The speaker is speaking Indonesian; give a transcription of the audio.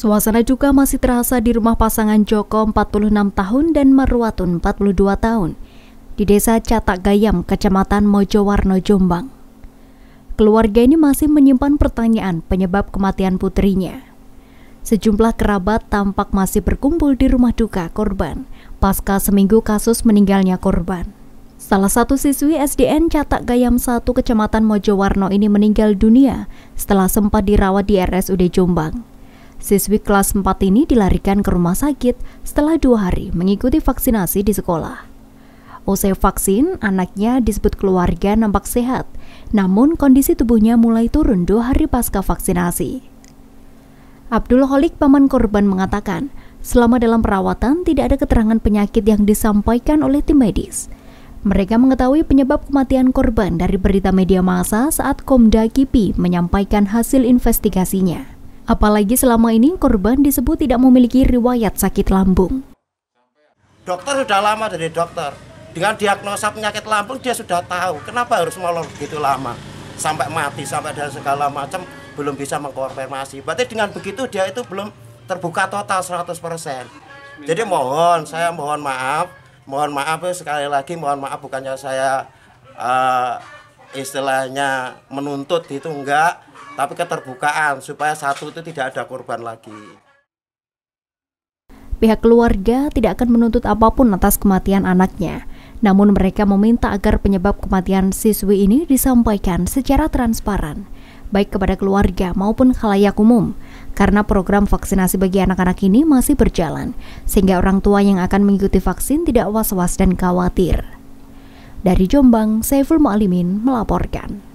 Suasana duka masih terasa di rumah pasangan Joko 46 tahun dan Marwatun 42 tahun di desa Catak Gayam, kecamatan Mojowarno, Jombang. Keluarga ini masih menyimpan pertanyaan penyebab kematian putrinya. Sejumlah kerabat tampak masih berkumpul di rumah duka korban pasca seminggu kasus meninggalnya korban. Salah satu siswi SDN Catak Gayam 1 Kecamatan Mojowarno ini meninggal dunia setelah sempat dirawat di RSUD Jombang. Siswi kelas 4 ini dilarikan ke rumah sakit setelah dua hari mengikuti vaksinasi di sekolah. Usai vaksin, anaknya disebut keluarga nampak sehat, namun kondisi tubuhnya mulai turun dua hari pasca vaksinasi. Abdul Holik, paman korban, mengatakan selama dalam perawatan tidak ada keterangan penyakit yang disampaikan oleh tim medis. Mereka mengetahui penyebab kematian korban dari berita media massa saat Komda Kipi menyampaikan hasil investigasinya. Apalagi selama ini korban disebut tidak memiliki riwayat sakit lambung. Dokter sudah lama dari dokter. Dengan diagnosa penyakit lambung dia sudah tahu kenapa harus molor begitu lama. Sampai mati, sampai dan segala macam belum bisa mengkonfirmasi. Berarti dengan begitu dia itu belum terbuka total 100%. Jadi mohon, saya mohon maaf. Mohon maaf ya sekali lagi, mohon maaf bukannya saya uh, istilahnya menuntut itu enggak tapi keterbukaan supaya satu itu tidak ada korban lagi. Pihak keluarga tidak akan menuntut apapun atas kematian anaknya. Namun mereka meminta agar penyebab kematian siswi ini disampaikan secara transparan, baik kepada keluarga maupun khalayak umum, karena program vaksinasi bagi anak-anak ini masih berjalan, sehingga orang tua yang akan mengikuti vaksin tidak was-was dan khawatir. Dari Jombang, Saiful Mu'alimin melaporkan.